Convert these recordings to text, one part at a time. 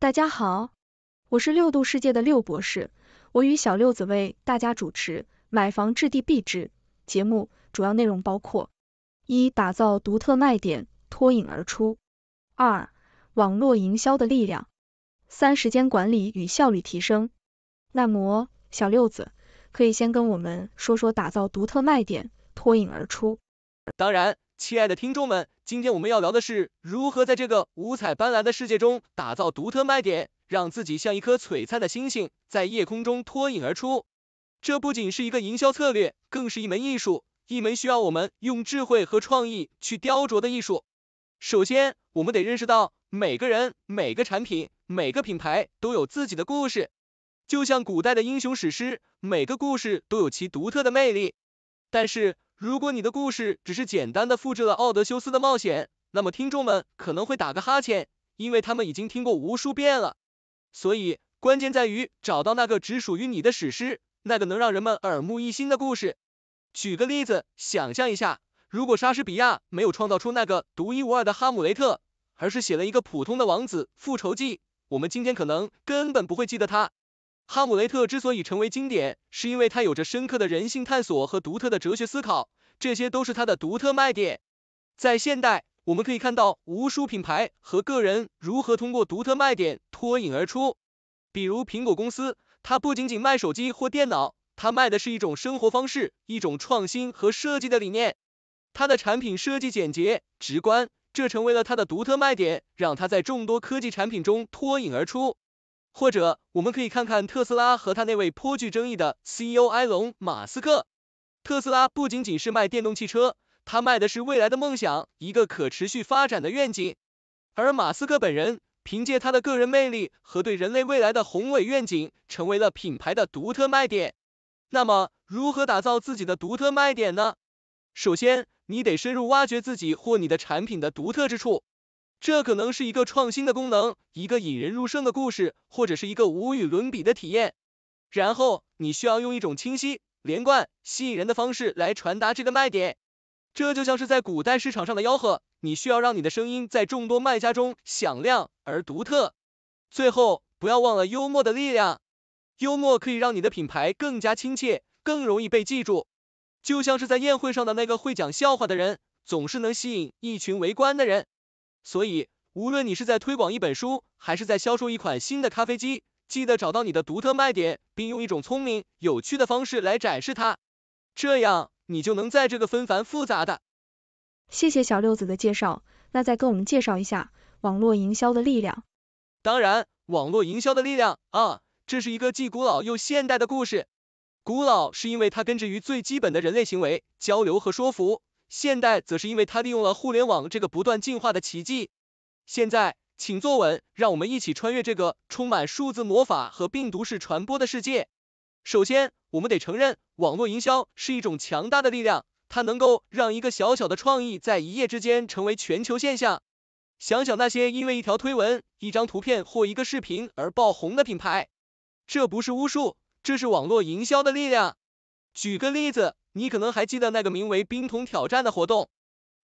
大家好，我是六度世界的六博士，我与小六子为大家主持《买房置地必知》节目，主要内容包括：一、打造独特卖点，脱颖而出；二、网络营销的力量；三、时间管理与效率提升。那么，小六子可以先跟我们说说打造独特卖点，脱颖而出。当然。亲爱的听众们，今天我们要聊的是如何在这个五彩斑斓的世界中打造独特卖点，让自己像一颗璀璨的星星，在夜空中脱颖而出。这不仅是一个营销策略，更是一门艺术，一门需要我们用智慧和创意去雕琢的艺术。首先，我们得认识到每个人、每个产品、每个品牌都有自己的故事，就像古代的英雄史诗，每个故事都有其独特的魅力。但是如果你的故事只是简单的复制了奥德修斯的冒险，那么听众们可能会打个哈欠，因为他们已经听过无数遍了。所以关键在于找到那个只属于你的史诗，那个能让人们耳目一新的故事。举个例子，想象一下，如果莎士比亚没有创造出那个独一无二的哈姆雷特，而是写了一个普通的王子复仇记，我们今天可能根本不会记得他。哈姆雷特之所以成为经典，是因为它有着深刻的人性探索和独特的哲学思考，这些都是它的独特卖点。在现代，我们可以看到无数品牌和个人如何通过独特卖点脱颖而出。比如苹果公司，它不仅仅卖手机或电脑，它卖的是一种生活方式，一种创新和设计的理念。它的产品设计简洁、直观，这成为了它的独特卖点，让它在众多科技产品中脱颖而出。或者，我们可以看看特斯拉和他那位颇具争议的 CEO 埃隆·马斯克。特斯拉不仅仅是卖电动汽车，他卖的是未来的梦想，一个可持续发展的愿景。而马斯克本人，凭借他的个人魅力和对人类未来的宏伟愿景，成为了品牌的独特卖点。那么，如何打造自己的独特卖点呢？首先，你得深入挖掘自己或你的产品的独特之处。这可能是一个创新的功能，一个引人入胜的故事，或者是一个无与伦比的体验。然后你需要用一种清晰、连贯、吸引人的方式来传达这个卖点。这就像是在古代市场上的吆喝，你需要让你的声音在众多卖家中响亮而独特。最后，不要忘了幽默的力量，幽默可以让你的品牌更加亲切，更容易被记住。就像是在宴会上的那个会讲笑话的人，总是能吸引一群围观的人。所以，无论你是在推广一本书，还是在销售一款新的咖啡机，记得找到你的独特卖点，并用一种聪明、有趣的方式来展示它。这样，你就能在这个纷繁复杂的……谢谢小六子的介绍，那再跟我们介绍一下网络营销的力量。当然，网络营销的力量啊，这是一个既古老又现代的故事。古老是因为它根植于最基本的人类行为——交流和说服。现代则是因为它利用了互联网这个不断进化的奇迹。现在，请坐稳，让我们一起穿越这个充满数字魔法和病毒式传播的世界。首先，我们得承认，网络营销是一种强大的力量，它能够让一个小小的创意在一夜之间成为全球现象。想想那些因为一条推文、一张图片或一个视频而爆红的品牌，这不是巫术，这是网络营销的力量。举个例子，你可能还记得那个名为“冰桶挑战”的活动。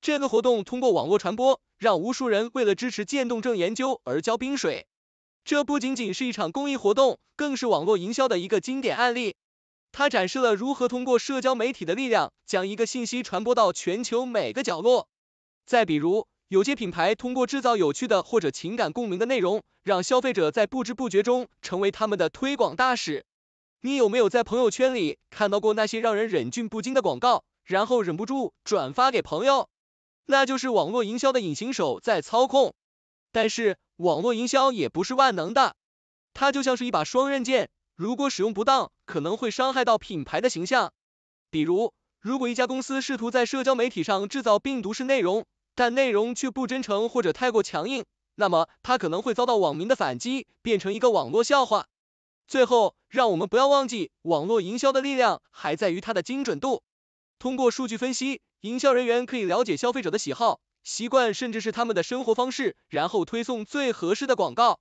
这个活动通过网络传播，让无数人为了支持渐冻症研究而浇冰水。这不仅仅是一场公益活动，更是网络营销的一个经典案例。它展示了如何通过社交媒体的力量，将一个信息传播到全球每个角落。再比如，有些品牌通过制造有趣的或者情感共鸣的内容，让消费者在不知不觉中成为他们的推广大使。你有没有在朋友圈里看到过那些让人忍俊不禁的广告，然后忍不住转发给朋友？那就是网络营销的隐形手在操控。但是网络营销也不是万能的，它就像是一把双刃剑，如果使用不当，可能会伤害到品牌的形象。比如，如果一家公司试图在社交媒体上制造病毒式内容，但内容却不真诚或者太过强硬，那么它可能会遭到网民的反击，变成一个网络笑话。最后，让我们不要忘记，网络营销的力量还在于它的精准度。通过数据分析，营销人员可以了解消费者的喜好、习惯，甚至是他们的生活方式，然后推送最合适的广告。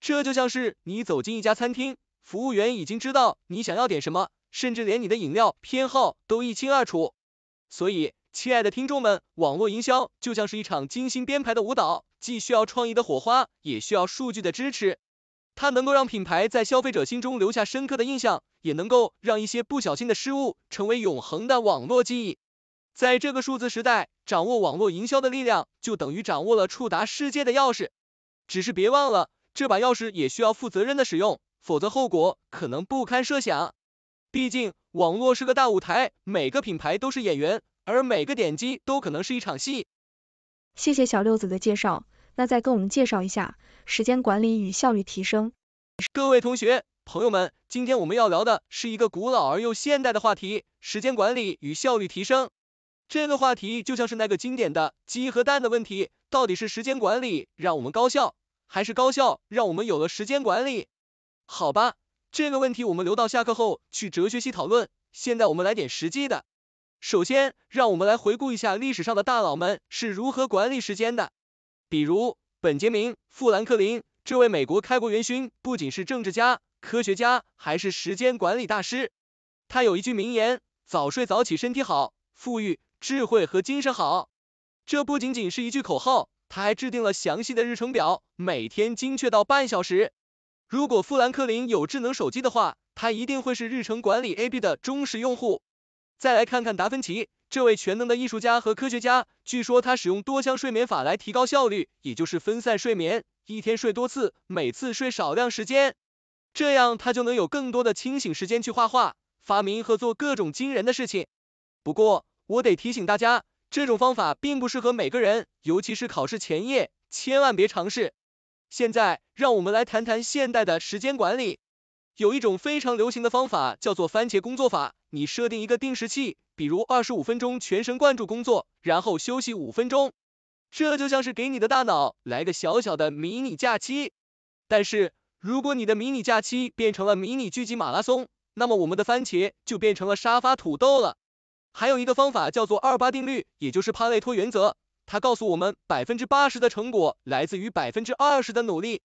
这就像是你走进一家餐厅，服务员已经知道你想要点什么，甚至连你的饮料偏好都一清二楚。所以，亲爱的听众们，网络营销就像是一场精心编排的舞蹈，既需要创意的火花，也需要数据的支持。它能够让品牌在消费者心中留下深刻的印象，也能够让一些不小心的失误成为永恒的网络记忆。在这个数字时代，掌握网络营销的力量，就等于掌握了触达世界的钥匙。只是别忘了，这把钥匙也需要负责任的使用，否则后果可能不堪设想。毕竟，网络是个大舞台，每个品牌都是演员，而每个点击都可能是一场戏。谢谢小六子的介绍。那再跟我们介绍一下时间管理与效率提升。各位同学、朋友们，今天我们要聊的是一个古老而又现代的话题——时间管理与效率提升。这个话题就像是那个经典的鸡和蛋的问题，到底是时间管理让我们高效，还是高效让我们有了时间管理？好吧，这个问题我们留到下课后去哲学系讨论。现在我们来点实际的。首先，让我们来回顾一下历史上的大佬们是如何管理时间的。比如本杰明·富兰克林，这位美国开国元勋，不仅是政治家、科学家，还是时间管理大师。他有一句名言：“早睡早起，身体好，富裕、智慧和精神好。”这不仅仅是一句口号，他还制定了详细的日程表，每天精确到半小时。如果富兰克林有智能手机的话，他一定会是日程管理 a p 的忠实用户。再来看看达芬奇。这位全能的艺术家和科学家，据说他使用多项睡眠法来提高效率，也就是分散睡眠，一天睡多次，每次睡少量时间，这样他就能有更多的清醒时间去画画、发明和做各种惊人的事情。不过，我得提醒大家，这种方法并不适合每个人，尤其是考试前夜，千万别尝试。现在，让我们来谈谈现代的时间管理。有一种非常流行的方法叫做番茄工作法，你设定一个定时器，比如二十五分钟全神贯注工作，然后休息五分钟，这就像是给你的大脑来个小小的迷你假期。但是，如果你的迷你假期变成了迷你聚集马拉松，那么我们的番茄就变成了沙发土豆了。还有一个方法叫做二八定律，也就是帕累托原则，它告诉我们百分之八十的成果来自于百分之二十的努力。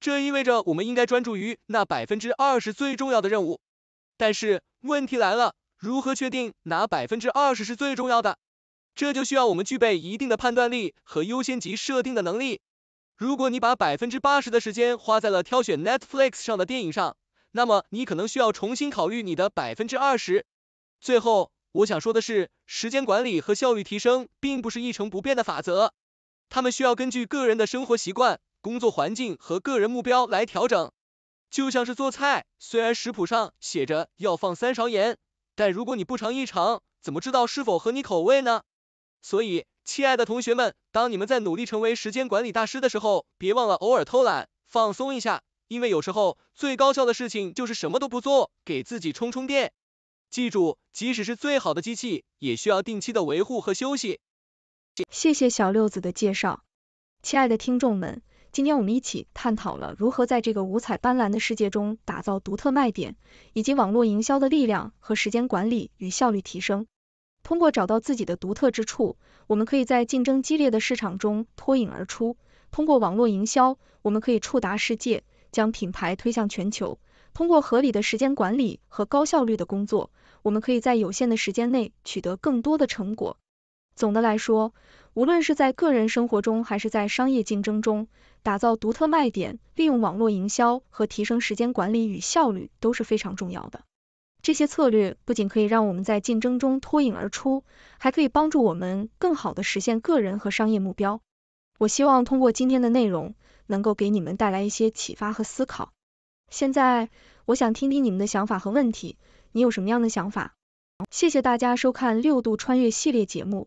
这意味着我们应该专注于那百分之二十最重要的任务。但是问题来了，如何确定哪百分之二十是最重要的？这就需要我们具备一定的判断力和优先级设定的能力。如果你把百分之八十的时间花在了挑选 Netflix 上的电影上，那么你可能需要重新考虑你的百分之二十。最后，我想说的是，时间管理和效率提升并不是一成不变的法则，它们需要根据个人的生活习惯。工作环境和个人目标来调整，就像是做菜，虽然食谱上写着要放三勺盐，但如果你不尝一尝，怎么知道是否合你口味呢？所以，亲爱的同学们，当你们在努力成为时间管理大师的时候，别忘了偶尔偷懒，放松一下，因为有时候最高效的事情就是什么都不做，给自己充充电。记住，即使是最好的机器，也需要定期的维护和休息。谢谢小六子的介绍，亲爱的听众们。今天我们一起探讨了如何在这个五彩斑斓的世界中打造独特卖点，以及网络营销的力量和时间管理与效率提升。通过找到自己的独特之处，我们可以在竞争激烈的市场中脱颖而出。通过网络营销，我们可以触达世界，将品牌推向全球。通过合理的时间管理和高效率的工作，我们可以在有限的时间内取得更多的成果。总的来说，无论是在个人生活中还是在商业竞争中，打造独特卖点、利用网络营销和提升时间管理与效率都是非常重要的。这些策略不仅可以让我们在竞争中脱颖而出，还可以帮助我们更好地实现个人和商业目标。我希望通过今天的内容能够给你们带来一些启发和思考。现在，我想听听你们的想法和问题，你有什么样的想法？谢谢大家收看六度穿越系列节目。